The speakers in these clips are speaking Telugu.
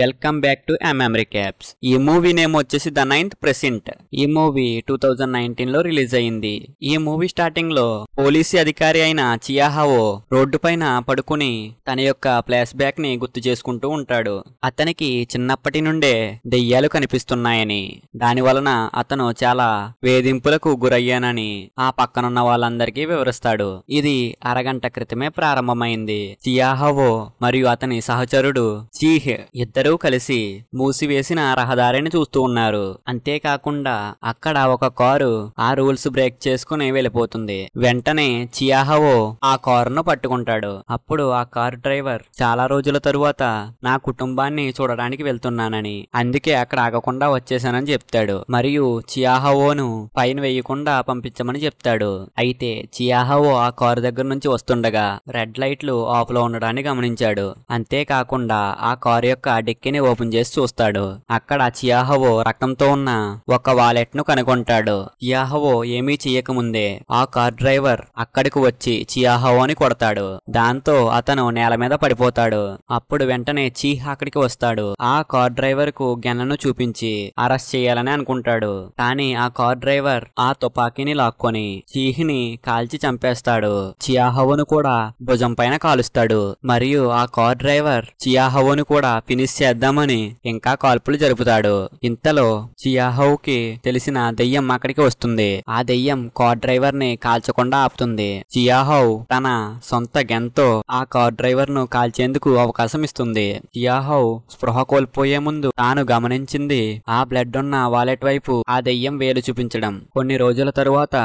welcome back to MM caps ఈ మూవీ నేమ్ వచ్చేసి ద నైన్త్ ప్రెసెంట్ ఈ మూవీ టూ థౌజండ్ నైన్టీన్ లో రిలీజ్ అయింది ఈ మూవీ స్టార్టింగ్ లో పోలీసు అధికారి అయిన చియాహావో రోడ్డు పైన పడుకుని తన యొక్క ఫ్లాష్ బ్యాక్ ని గుర్తు చేసుకుంటూ ఉంటాడు అతనికి చిన్నప్పటి నుండే దెయ్యాలు కనిపిస్తున్నాయని దాని వలన అతను చాలా వేధింపులకు గురయ్యానని ఆ పక్కనున్న వాళ్ళందరికీ వివరిస్తాడు ఇది అరగంట క్రితమే ప్రారంభమైంది చియాహావో మరియు అతని సహచరుడు చీహ్ ఇద్దరు ఇద్దరూ కలిసి మూసివేసిన రహదారిని చూస్తూ ఉన్నారు అంతేకాకుండా అక్కడ ఒక కారు ఆ రూల్స్ బ్రేక్ చేసుకుని వెళ్ళిపోతుంది వెంటనే చియాహవో ఆ కారును పట్టుకుంటాడు అప్పుడు ఆ కారు డ్రైవర్ చాలా రోజుల తరువాత నా కుటుంబాన్ని చూడడానికి వెళ్తున్నానని అందుకే అక్కడ ఆగకుండా వచ్చేసానని చెప్తాడు మరియు చియాహవోను పైన వేయకుండా పంపించమని చెప్తాడు అయితే చియాహవో ఆ కారు దగ్గర నుంచి వస్తుండగా రెడ్ లైట్లు ఆఫ్ లో ఉండడాన్ని గమనించాడు అంతేకాకుండా ఆ కారు యొక్క డిక్కీని ఓపెన్ చేసి చూస్తాడు అక్కడ చియాహవో రక్తంతో ఉన్న ఒక వాలెట్ ను కనుగొంటాడు చియాహవో ఏమీ చేయకముందే ఆ కార్ డ్రైవర్ అక్కడికి వచ్చి చియాహవోని కొడతాడు దాంతో అతను నేల మీద పడిపోతాడు అప్పుడు వెంటనే చీహ్ అక్కడికి వస్తాడు ఆ కార్ డ్రైవర్ కు గెన్నను చూపించి అరెస్ట్ చేయాలని అనుకుంటాడు కానీ ఆ కార్ డ్రైవర్ ఆ తుపాకీని లాక్కొని ని కాల్చి చంపేస్తాడు చియాహవోను కూడా భుజం పైన కాలుస్తాడు మరియు ఆ కార్ డ్రైవర్ చియాహవోను కూడా ఫినిష్ చేద్దామని ఇంకా కాల్పులు జరుపుతాడు ఇంతలో కి తెలిసిన దెయ్యం అక్కడికి వస్తుంది ఆ దెయ్యం కార్ డ్రైవర్ ని కాల్చకుండా ఆపుతుంది చియాహౌ తన సొంత గెంతో ఆ కార్ డ్రైవర్ ను కాల్చేందుకు అవకాశం ఇస్తుంది చియాహౌ స్పృహ కోల్పోయే ముందు తాను గమనించింది ఆ బ్లడ్ ఉన్న వాలెట్ వైపు ఆ దెయ్యం వేలు చూపించడం కొన్ని రోజుల తరువాత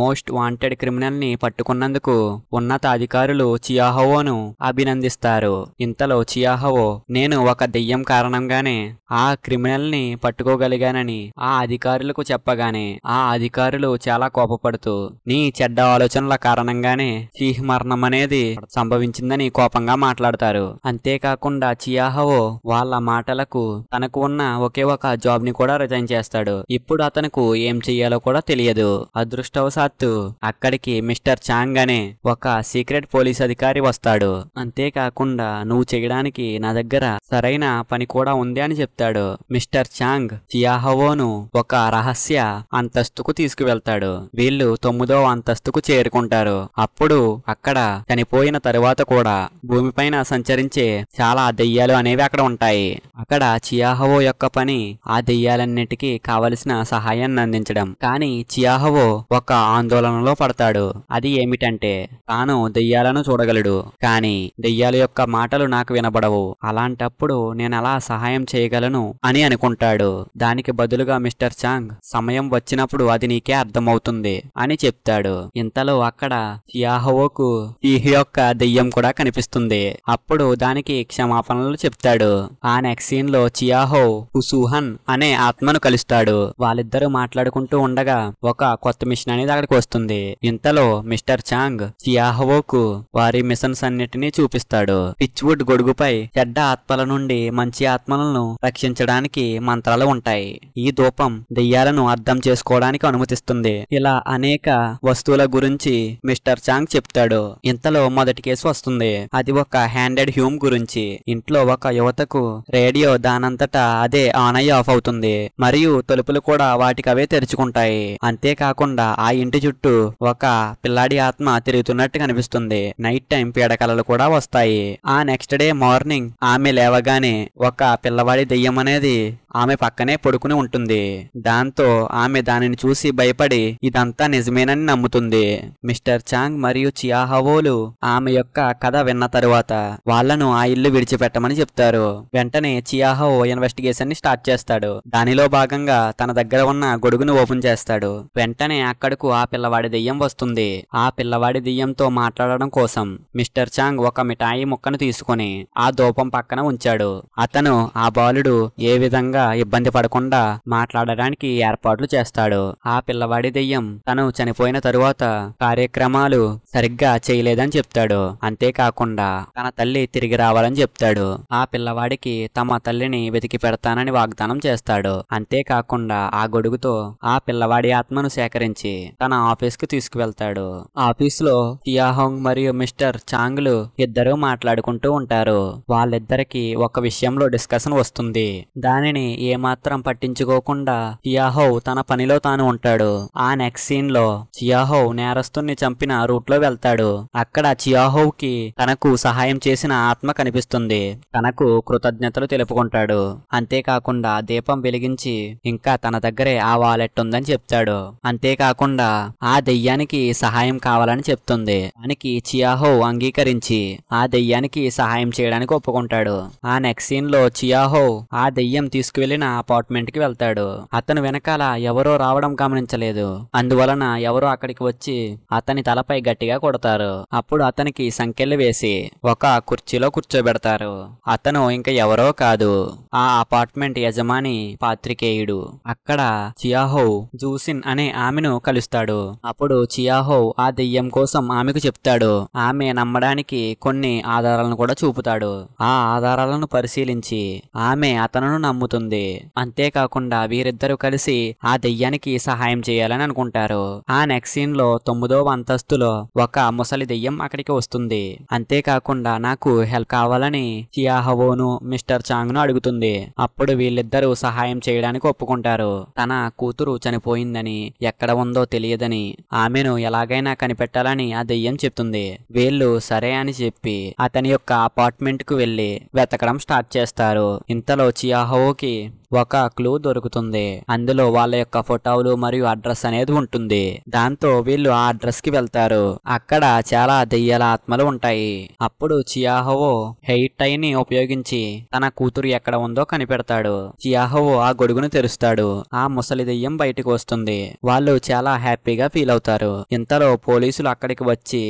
మోస్ట్ వాంటెడ్ క్రిమినల్ ని పట్టుకున్నందుకు ఉన్నతాధికారులు చియాహవోను అభినందిస్తారు ఇంతలో చియాహవో నేను ఒక దెయ్యం దెయ్యం కారణంగానే ఆ క్రిమినల్ని పట్టుకోగలిగానని ఆ అధికారులకు చెప్పగానే ఆ అధికారులు చాలా కోపపడుతూ నీ చెడ్డ ఆలోచనల కారణంగానే చీహ్ మరణం అనేది సంభవించిందని కోపంగా మాట్లాడతారు అంతేకాకుండా చియాహో వాళ్ళ మాటలకు తనకు ఉన్న ఒకే ఒక జాబ్ ని కూడా రిజైన్ చేస్తాడు ఇప్పుడు అతనుకు ఏం చెయ్యాలో కూడా తెలియదు అదృష్టవశాత్తు అక్కడికి మిస్టర్ చాంగ్ అనే ఒక సీక్రెట్ పోలీస్ అధికారి వస్తాడు అంతేకాకుండా నువ్వు చేయడానికి నా దగ్గర సరైన పని కూడా ఉంది అని చెప్తాడు మిస్టర్ చాంగ్ చియాహవోను ఒక రహస్య అంతస్తుకు తీసుకువెళ్తాడు వీళ్ళు తొమ్మిదో అంతస్తుకు చేరుకుంటారు అప్పుడు అక్కడ చనిపోయిన తరువాత కూడా భూమిపైన సంచరించే చాలా దెయ్యాలు అనేవి అక్కడ ఉంటాయి అక్కడ చియాహవో యొక్క పని ఆ దెయ్యాలన్నిటికీ కావలసిన సహాయాన్ని అందించడం కానీ చియాహవో ఒక ఆందోళనలో పడతాడు అది ఏమిటంటే తాను దెయ్యాలను చూడగలడు కానీ దెయ్యాల యొక్క మాటలు నాకు వినబడవు అలాంటప్పుడు నేను ఎలా సహాయం చేయగలను అని అనుకుంటాడు దానికి బదులుగా మిస్టర్ చాంగ్ సమయం వచ్చినప్పుడు అది నీకే అర్థమవుతుంది అని చెప్తాడు ఇంతలో అక్కడ యాహోకు ఈహ్ యొక్క దెయ్యం కూడా కనిపిస్తుంది అప్పుడు దానికి క్షమాపణలు చెప్తాడు ఆ నెక్స్ట్ సీన్ లో చియాహో హుసూహన్ అనే ఆత్మను కలుస్తాడు వాళ్ళిద్దరూ మాట్లాడుకుంటూ ఉండగా ఒక కొత్త మిషన్ అనేది అక్కడికి వస్తుంది ఇంతలో మిస్టర్ చాంగ్ చియాహోకు వారి మిషన్స్ అన్నిటినీ చూపిస్తాడు పిచ్వుడ్ గొడుగుపై చెడ్డ ఆత్మల నుండి మంచి ఆత్మలను రక్షించడానికి మంత్రాలు ఉంటాయి ఈ ధూపం దెయ్యాలను అర్థం చేసుకోవడానికి అనుమతిస్తుంది ఇలా అనేక వస్తువుల గురించి మిస్టర్ చాంగ్ చెప్తాడు ఇంతలో మొదటి కేసు వస్తుంది అది ఒక హ్యాండెడ్ హ్యూమ్ గురించి ఇంట్లో ఒక యువతకు రేడియో దానంతటా అదే ఆన్ అయ్యి ఆఫ్ అవుతుంది మరియు తలుపులు కూడా వాటికవే తెరుచుకుంటాయి అంతేకాకుండా ఆ ఇంటి చుట్టూ ఒక పిల్లాడి ఆత్మ తిరుగుతున్నట్టు కనిపిస్తుంది నైట్ టైం పీడకలలు కూడా వస్తాయి ఆ నెక్స్ట్ డే మార్నింగ్ ఆమె లేవగానే ఒక పిల్లవాడి దెయ్యం అనేది ఆమె పక్కనే పడుకుని ఉంటుంది దాంతో ఆమె దానిని చూసి భయపడి ఇదంతా నిజమేనని నమ్ముతుంది మిస్టర్ చాంగ్ మరియు చియాహవోలు ఆమె యొక్క కథ విన్న తరువాత వాళ్లను ఆ ఇల్లు విడిచిపెట్టమని చెప్తారు వెంటనే చియాహో ఇన్వెస్టిగేషన్ ని స్టార్ట్ చేస్తాడు దానిలో భాగంగా తన దగ్గర ఉన్న గొడుగును ఓపెన్ చేస్తాడు వెంటనే అక్కడకు ఆ పిల్లవాడి దెయ్యం వస్తుంది ఆ పిల్లవాడి దెయ్యంతో మాట్లాడడం కోసం మిస్టర్ చాంగ్ ఒక మిఠాయి ముక్కను తీసుకుని ఆ దూపం పక్కన ఉంచాడు అతను ఆ బాలుడు ఏ విధంగా ఇబ్బంది పడకుండా మాట్లాడడానికి ఏర్పాట్లు చేస్తాడు ఆ పిల్లవాడి దెయ్యం తను చనిపోయిన తరువాత కార్యక్రమాలు సరిగ్గా చేయలేదని చెప్తాడు అంతేకాకుండా తన తల్లి తిరిగి రావాలని చెప్తాడు ఆ పిల్లవాడికి తమ తల్లిని వెతికి పెడతానని వాగ్దానం చేస్తాడు అంతేకాకుండా ఆ గొడుగుతో ఆ పిల్లవాడి ఆత్మను సేకరించి తన ఆఫీస్ కు తీసుకువెళ్తాడు ఆఫీస్ లో టియాహోంగ్ మరియు మిస్టర్ చాంగ్లు ఇద్దరూ మాట్లాడుకుంటూ ఉంటారు వాళ్ళిద్దరికి ఒక విషయంలో డిస్కషన్ వస్తుంది దానిని ఏమాత్రం పట్టించుకోకుండా చియాహౌ తన పనిలో తాను ఉంటాడు ఆ నెక్స్ట్ సీన్ లో చియాహౌ నేరస్తుని చంపిన రూట్ లో వెళ్తాడు అక్కడ చియాహౌ కి తనకు సహాయం చేసిన ఆత్మ కనిపిస్తుంది తనకు కృతజ్ఞతలు తెలుపుకుంటాడు అంతేకాకుండా దీపం వెలిగించి ఇంకా తన దగ్గరే ఆ వాలెట్ ఉందని చెప్తాడు అంతేకాకుండా ఆ దెయ్యానికి సహాయం కావాలని చెప్తుంది దానికి చియాహో అంగీకరించి ఆ దెయ్యానికి సహాయం చేయడానికి ఒప్పుకుంటాడు ఆ నెక్స్ట్ సీన్ లో చియాహో ఆ దెయ్యం తీసుకు వెళ్ళిన అపార్ట్మెంట్కి వెళ్తాడు అతను వెనకాల ఎవరో రావడం గమనించలేదు అందువలన ఎవరో అక్కడికి వచ్చి అతని తలపై గట్టిగా కొడతారు అప్పుడు అతనికి సంఖ్యలు వేసి ఒక కుర్చీలో కూర్చోబెడతారు అతను ఇంకా ఎవరో కాదు ఆ అపార్ట్మెంట్ యజమాని పాత్రికేయుడు అక్కడ చియాహో జూసిన్ అనే ఆమెను కలుస్తాడు అప్పుడు చియాహో ఆ దెయ్యం కోసం ఆమెకు చెప్తాడు ఆమె నమ్మడానికి కొన్ని ఆధారాలను కూడా చూపుతాడు ఆ ఆధారాలను పరిశీలించి ఆమె అతను నమ్ముతుంది ఉంటుంది అంతేకాకుండా వీరిద్దరూ కలిసి ఆ దెయ్యానికి సహాయం చేయాలని అనుకుంటారు ఆ నెక్స్ట్ సీన్ లో తొమ్మిదవ అంతస్తులో ఒక ముసలి దెయ్యం అక్కడికి వస్తుంది అంతేకాకుండా నాకు హెల్ప్ కావాలని హియాహవోను మిస్టర్ చాంగ్ ను అడుగుతుంది అప్పుడు వీళ్ళిద్దరూ సహాయం చేయడానికి ఒప్పుకుంటారు తన కూతురు చనిపోయిందని ఎక్కడ ఉందో తెలియదని ఆమెను ఎలాగైనా కనిపెట్టాలని ఆ దెయ్యం చెప్తుంది వీళ్ళు సరే అని చెప్పి అతని యొక్క అపార్ట్మెంట్ కు వెళ్లి వెతకడం స్టార్ట్ చేస్తారు ఇంతలో చియాహోకి ఒక క్లూ దొరుకుతుంది అందులో వాళ్ళ యొక్క ఫోటోలు మరియు అడ్రస్ అనేది ఉంటుంది దాంతో వీళ్ళు ఆ అడ్రస్ కి వెళ్తారు అక్కడ చాలా దెయ్యాల ఆత్మలు ఉంటాయి అప్పుడు చియాహోవో హెయిర్ టై ని ఉపయోగించి తన కూతురు ఎక్కడ ఉందో కనిపెడతాడు చియాహోవో ఆ గొడుగును తెరుస్తాడు ఆ ముసలి దెయ్యం బయటకు వస్తుంది వాళ్ళు చాలా హ్యాపీగా ఫీల్ అవుతారు ఇంతలో పోలీసులు అక్కడికి వచ్చి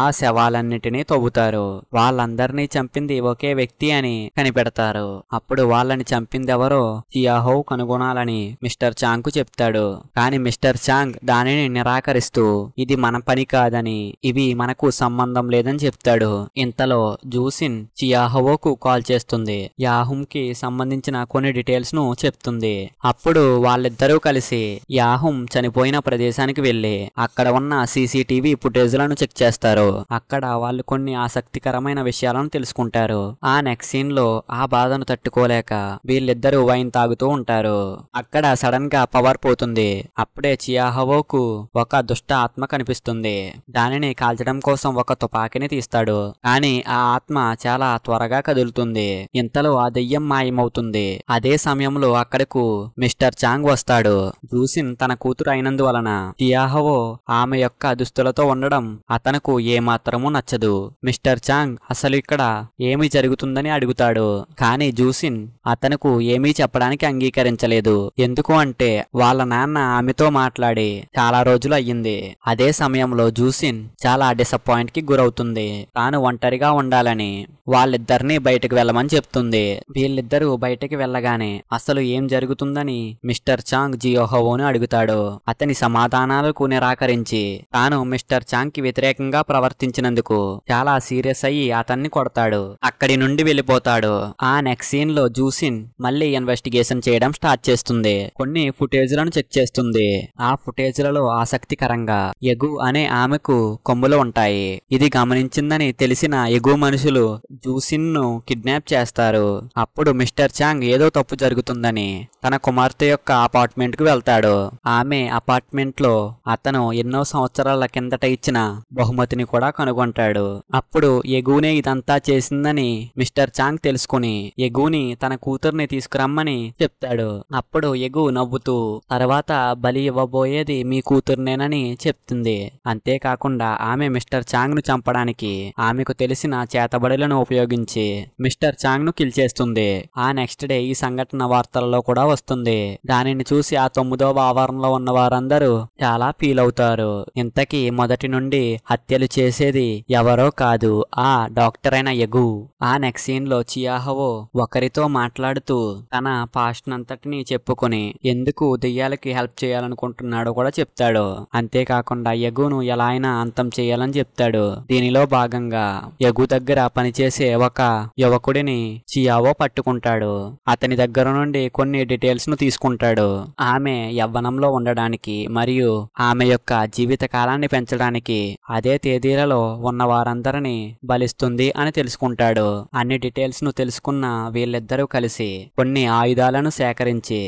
ఆ శవాలన్నిటినీ తవ్వుతారు వాళ్ళందరినీ చంపింది ఒకే వ్యక్తి అని కనిపెడతారు అప్పుడు వాళ్ళని చంపింది ఎవరు ఎవరో సియాహో కనుగొనాలని మిస్టర్ చాంగ్ కు చెప్తాడు కానీ మిస్టర్ చాంగ్ దానిని నిరాకరిస్తూ ఇది మన పని కాదని ఇవి మనకు సంబంధం లేదని చెప్తాడు ఇంతలో జూసిన్ చియాహోవోకు కాల్ చేస్తుంది యాహుమ్ కి సంబంధించిన కొన్ని డీటెయిల్స్ ను చెప్తుంది అప్పుడు వాళ్ళిద్దరూ కలిసి యాహుమ్ చనిపోయిన ప్రదేశానికి వెళ్లి అక్కడ ఉన్న సీసీటీవీ ఫుటేజ్ లను చెక్ చేస్తారు అక్కడ వాళ్ళు కొన్ని ఆసక్తికరమైన విషయాలను తెలుసుకుంటారు ఆ నెక్స్ట్ సీన్ లో ఆ బాధను తట్టుకోలేక వీళ్ళిద్దరూ వైన్ తాగుతూ ఉంటారు అక్కడ సడన్ గా పవర్ పోతుంది అప్పుడే చియాహవోకు ఒక దుష్ట ఆత్మ కనిపిస్తుంది దానిని కాల్చడం కోసం ఒక తుపాకీని తీస్తాడు కానీ ఆ ఆత్మ చాలా త్వరగా కదులుతుంది ఇంతలో ఆ దెయ్యం మాయమవుతుంది అదే సమయంలో అక్కడకు మిస్టర్ చాంగ్ వస్తాడు జూసిన్ తన కూతురు అయినందువలన చియాహవో ఆమె యొక్క దుస్తులతో ఉండడం అతనకు ఏమాత్రమూ నచ్చదు మిస్టర్ చాంగ్ అసలు ఇక్కడ ఏమి జరుగుతుందని అడుగుతాడు కానీ జూసిన్ అతనకు ఏమీ ఏమీ చెప్పడానికి అంగీకరించలేదు ఎందుకు అంటే వాళ్ళ నాన్న ఆమెతో మాట్లాడి చాలా రోజులు అయ్యింది అదే సమయంలో జూసిన్ చాలా డిసప్పాయింట్ కి గురవుతుంది తాను ఒంటరిగా ఉండాలని వాళ్ళిద్దరిని బయటకు వెళ్ళమని చెప్తుంది వీళ్ళిద్దరూ బయటకి వెళ్ళగానే అసలు ఏం జరుగుతుందని మిస్టర్ చాంగ్ జియోహోవోను అడుగుతాడు అతని సమాధానాలకు నిరాకరించి తాను మిస్టర్ చాంగ్ కి వ్యతిరేకంగా ప్రవర్తించినందుకు చాలా సీరియస్ అయ్యి అతన్ని కొడతాడు అక్కడి నుండి వెళ్ళిపోతాడు ఆ నెక్స్ట్ సీన్ లో జూసిన్ మళ్ళీ ఇన్వెస్టిగేషన్ చేయడం స్టార్ట్ చేస్తుంది కొన్ని ఫుటేజ్ లను చెక్ చేస్తుంది ఆ ఫుటేజ్ లలో ఆసక్తికరంగా ఎగు అనే ఆమెకు కొమ్ములు ఉంటాయి ఇది గమనించిందని తెలిసిన ఎగు మనుషులు జూసిన్ ను కిడ్నాప్ చేస్తారు అప్పుడు మిస్టర్ చాంగ్ ఏదో తప్పు జరుగుతుందని తన కుమార్తె యొక్క అపార్ట్మెంట్కు వెళ్తాడు ఆమె అపార్ట్మెంట్లో అతను ఎన్నో సంవత్సరాల కిందట ఇచ్చిన బహుమతిని కూడా కనుగొంటాడు అప్పుడు ఎగునే ఇదంతా చేసిందని మిస్టర్ చాంగ్ తెలుసుకుని ఎగుని తన కూతుర్ని తీసుకురమ్మని చెప్తాడు అప్పుడు ఎగు నవ్వుతూ తర్వాత బలి ఇవ్వబోయేది మీ కూతుర్నేనని చెప్తుంది అంతేకాకుండా ఆమె మిస్టర్ చాంగ్ ను చంపడానికి ఆమెకు తెలిసిన చేతబడులను ఉపయోగించి మిస్టర్ చాంగ్ ను కిల్ చేస్తుంది ఆ నెక్స్ట్ డే ఈ సంఘటన వార్తల్లో కూడా వస్తుంది దానిని చూసి ఆ తొమ్మిదవ ఆవరణలో ఉన్న వారందరూ చాలా ఫీల్ అవుతారు ఇంతకీ మొదటి నుండి హత్యలు చేసేది ఎవరో కాదు ఆ డాక్టర్ అయిన ఎగు ఆ నెక్స్ట్ సీన్ లో చియాహవో ఒకరితో మాట్లాడుతూ తన పాస్ట్ అంతటిని చెప్పుకుని ఎందుకు దెయ్యాలకి హెల్ప్ చేయాలనుకుంటున్నాడో కూడా చెప్తాడు అంతేకాకుండా ఎగును ఎలా అయినా అంతం చేయాలని చెప్తాడు దీనిలో భాగంగా ఎగు దగ్గర పనిచేసే ఒక యువకుడిని చియావో పట్టుకుంటాడు అతని దగ్గర నుండి కొన్ని డీటెయిల్స్ను తీసుకుంటాడు ఆమె యవ్వనంలో ఉండడానికి మరియు ఆమె యొక్క జీవిత కాలాన్ని పెంచడానికి అదే తేదీలలో ఉన్న వారందరినీ బలిస్తుంది అని తెలుసుకుంటాడు అన్ని డీటెయిల్స్ను తెలుసుకున్న వీళ్ళిద్దరూ కలిసి కొన్ని ఆయుధాలను సేకరించి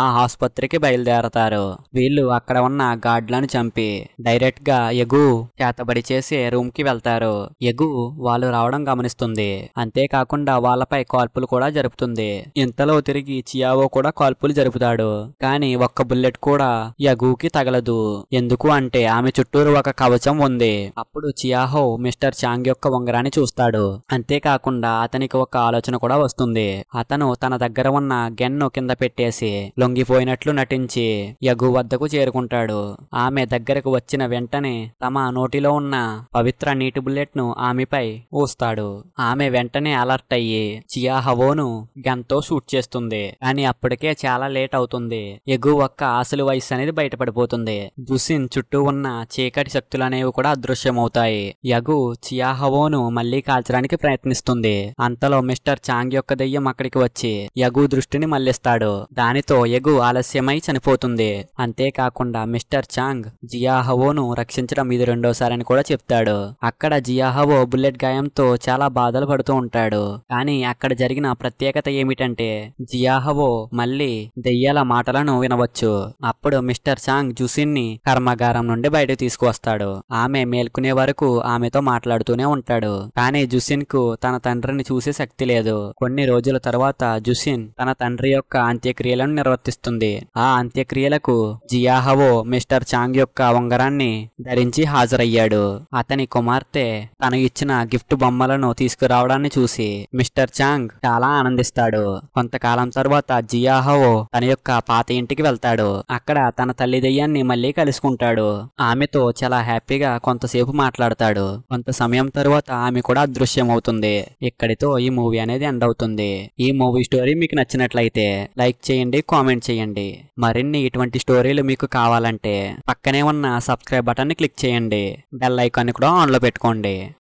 ఆ ఆసుపత్రికి బయలుదేరతారు వీళ్ళు అక్కడ ఉన్న గార్డ్లను చంపి డైరెక్ట్ గా ఎగు చేతబడి చేసి రూమ్ కి వెళ్తారు ఎగు వాళ్ళు రావడం గమనిస్తుంది అంతేకాకుండా వాళ్ళపై కాల్పులు కూడా జరుపుతుంది ఇంతలో తిరిగి చియావో కూడా కాల్పులు జరుపుతాడు కానీ ఒక్క బుల్లెట్ కూడా యగుకి తగలదు ఎందుకు అంటే ఆమె చుట్టూరు ఒక కవచం ఉంది అప్పుడు చియాహో మిస్టర్ చాంగ్ యొక్క ఉంగరాన్ని చూస్తాడు అంతేకాకుండా అతనికి ఒక ఆలోచన కూడా వస్తుంది అతను తన దగ్గర ఉన్న గెన్ను కింద పెట్టేసి లొంగిపోయినట్లు నటించి యఘు వద్దకు చేరుకుంటాడు ఆమె దగ్గరకు వచ్చిన వెంటనే తమ నోటిలో ఉన్న పవిత్ర నీటి బుల్లెట్ను ఆమెపై ఊస్తాడు ఆమె వెంటనే అలర్ట్ అయ్యి చియా హవోను గన్తో షూట్ చేస్తుంది అని అప్పటికే చాలా లేట్ అవుతుంది ఎగు ఒక్క ఆశలు వయసు అనేది బయటపడిపోతుంది దుసిన్ చుట్టూ ఉన్న చీకటి శక్తులు అనేవి కూడా అదృశ్యమవుతాయి యగు చియాహవోను మళ్లీ కాల్చడానికి ప్రయత్నిస్తుంది అంతలో మిస్టర్ చాంగ్ యొక్క దెయ్యం అక్కడికి వచ్చి యగు దృష్టిని మళ్లిస్తాడు దానితో ఎగు ఆలస్యమై చనిపోతుంది అంతేకాకుండా మిస్టర్ చాంగ్ జియాహవోను రక్షించడం ఇది రెండోసారని కూడా చెప్తాడు అక్కడ జియాహవో బుల్లెట్ గాయంతో చాలా బాధలు పడుతూ ఉంటాడు కానీ అక్కడ జరిగిన ప్రత్యేకత ఏమిటంటే జియాహవో మళ్ళీ దెయ్యాల మాటలను వినవచ్చు అప్పుడు మిస్టర్ చాంగ్ జుసిన్ని కర్మాగారం నుండి బయటకు తీసుకువస్తాడు ఆమె మేల్కునే వరకు ఆమెతో మాట్లాడుతూనే ఉంటాడు కానీ జుసిన్ కు తన తండ్రిని చూసే శక్తి లేదు కొన్ని రోజుల తర్వాత జుసిన్ తన తండ్రి యొక్క అంత్యక్రియలను నిర్వహించారు ప్రవర్తిస్తుంది ఆ అంత్యక్రియలకు జియాహవో మిస్టర్ చాంగ్ యొక్క ఉంగరాన్ని ధరించి హాజరయ్యాడు అతని కుమార్తె తను ఇచ్చిన గిఫ్ట్ బొమ్మలను తీసుకురావడాన్ని చూసి మిస్టర్ చాంగ్ చాలా ఆనందిస్తాడు కొంతకాలం తర్వాత జియాహవో తన యొక్క పాత ఇంటికి వెళ్తాడు అక్కడ తన తల్లి దెయ్యాన్ని మళ్ళీ కలుసుకుంటాడు ఆమెతో చాలా హ్యాపీగా కొంతసేపు మాట్లాడతాడు కొంత సమయం తర్వాత ఆమె కూడా అదృశ్యమవుతుంది ఇక్కడితో ఈ మూవీ అనేది ఎండ్ అవుతుంది ఈ మూవీ స్టోరీ మీకు నచ్చినట్లయితే లైక్ చేయండి కామెంట్ కామెంట్ చేయండి మరిన్ని ఇటువంటి స్టోరీలు మీకు కావాలంటే పక్కనే ఉన్న సబ్స్క్రైబ్ బటన్ని క్లిక్ చేయండి బెల్ ఐకాన్ కూడా ఆన్లో పెట్టుకోండి